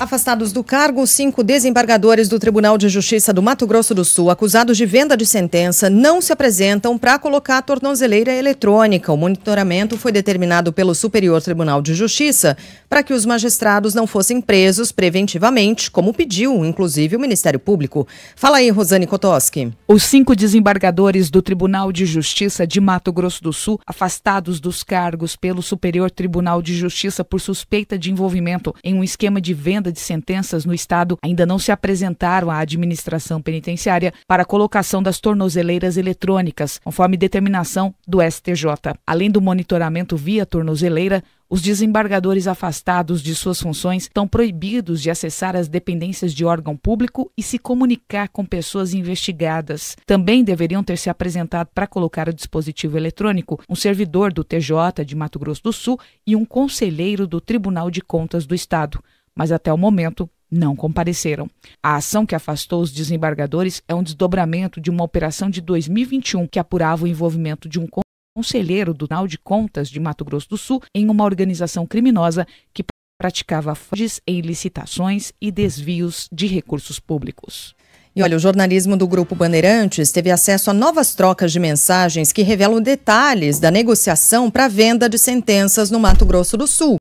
Afastados do cargo, cinco desembargadores do Tribunal de Justiça do Mato Grosso do Sul, acusados de venda de sentença, não se apresentam para colocar a tornozeleira eletrônica. O monitoramento foi determinado pelo Superior Tribunal de Justiça para que os magistrados não fossem presos preventivamente, como pediu, inclusive, o Ministério Público. Fala aí, Rosane Kotoski. Os cinco desembargadores do Tribunal de Justiça de Mato Grosso do Sul, afastados dos cargos pelo Superior Tribunal de Justiça por suspeita de envolvimento em um esquema de venda de sentenças no Estado ainda não se apresentaram à administração penitenciária para a colocação das tornozeleiras eletrônicas, conforme determinação do STJ. Além do monitoramento via tornozeleira, os desembargadores afastados de suas funções estão proibidos de acessar as dependências de órgão público e se comunicar com pessoas investigadas. Também deveriam ter se apresentado para colocar o dispositivo eletrônico um servidor do TJ de Mato Grosso do Sul e um conselheiro do Tribunal de Contas do Estado mas até o momento não compareceram. A ação que afastou os desembargadores é um desdobramento de uma operação de 2021 que apurava o envolvimento de um conselheiro do Tribunal de Contas de Mato Grosso do Sul em uma organização criminosa que praticava fraudes em licitações e desvios de recursos públicos. E olha, o jornalismo do Grupo Bandeirantes teve acesso a novas trocas de mensagens que revelam detalhes da negociação para venda de sentenças no Mato Grosso do Sul.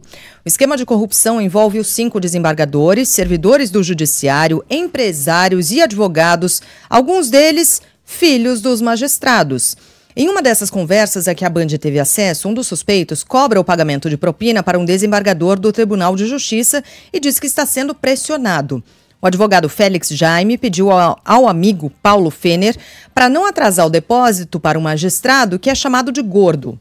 O esquema de corrupção envolve os cinco desembargadores, servidores do judiciário, empresários e advogados, alguns deles filhos dos magistrados. Em uma dessas conversas a que a Band teve acesso, um dos suspeitos cobra o pagamento de propina para um desembargador do Tribunal de Justiça e diz que está sendo pressionado. O advogado Félix Jaime pediu ao, amigo Paulo Fener para não atrasar o depósito para um magistrado que é chamado de gordo.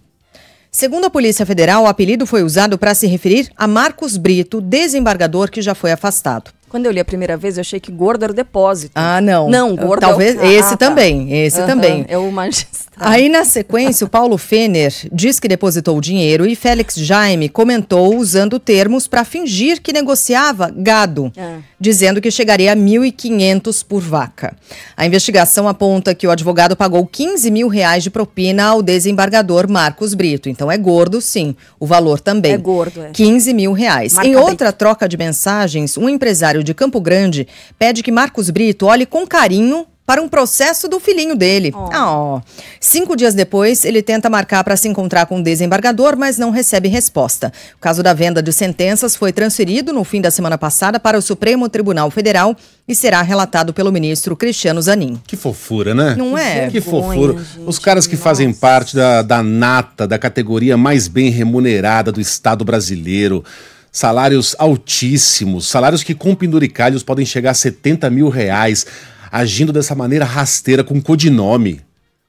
Segundo a Polícia Federal, o apelido foi usado para se referir a Marcos Brito, desembargador que já foi afastado. Quando eu li a primeira vez, eu achei que gordo era o depósito. Ah, não. Não, gordo Talvez é o... ah, esse tá. também, esse uhum, também. É o magistrado. Aí, na sequência, o Paulo Fener diz que depositou o dinheiro e Félix Jaime comentou usando termos para fingir que negociava gado. É dizendo que chegaria a 1.500 por vaca. A investigação aponta que o advogado pagou 15 mil reais de propina ao desembargador Marcos Brito. Então é gordo, sim. O valor também. É gordo, é. 15 mil reais. Marca em outra Brito. troca de mensagens, um empresário de Campo Grande pede que Marcos Brito olhe com carinho para um processo do filhinho dele. Oh. Oh. Cinco dias depois, ele tenta marcar para se encontrar com o um desembargador, mas não recebe resposta. O caso da venda de sentenças foi transferido no fim da semana passada para o Supremo Tribunal Federal e será relatado pelo ministro Cristiano Zanin. Que fofura, né? Não é? Que, que fofura. Gente, Os caras que nossa. fazem parte da, da nata, da categoria mais bem remunerada do Estado brasileiro salários altíssimos, salários que com penduricalhos podem chegar a 70 mil reais agindo dessa maneira rasteira, com codinome.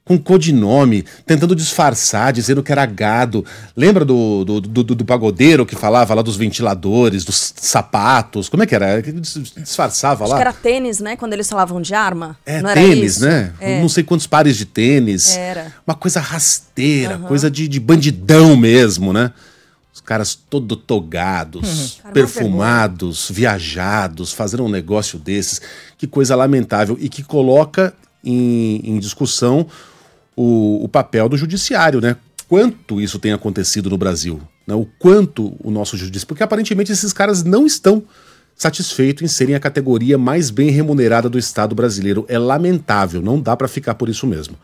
Com codinome, tentando disfarçar, dizendo que era gado. Lembra do, do, do, do pagodeiro que falava lá dos ventiladores, dos sapatos? Como é que era? Disfarçava Acho lá. Que era tênis, né? Quando eles falavam de arma. É, Não tênis, né? É. Não sei quantos pares de tênis. Era. Uma coisa rasteira, uhum. coisa de, de bandidão mesmo, né? Os caras todo togados, uhum. perfumados, viajados, fazendo um negócio desses. Que coisa lamentável e que coloca em, em discussão o, o, papel do judiciário, né? Quanto isso tem acontecido no Brasil, né? O quanto o nosso judiciário, porque aparentemente esses caras não estão satisfeitos em serem a categoria mais bem remunerada do Estado brasileiro. É lamentável, não dá para ficar por isso mesmo.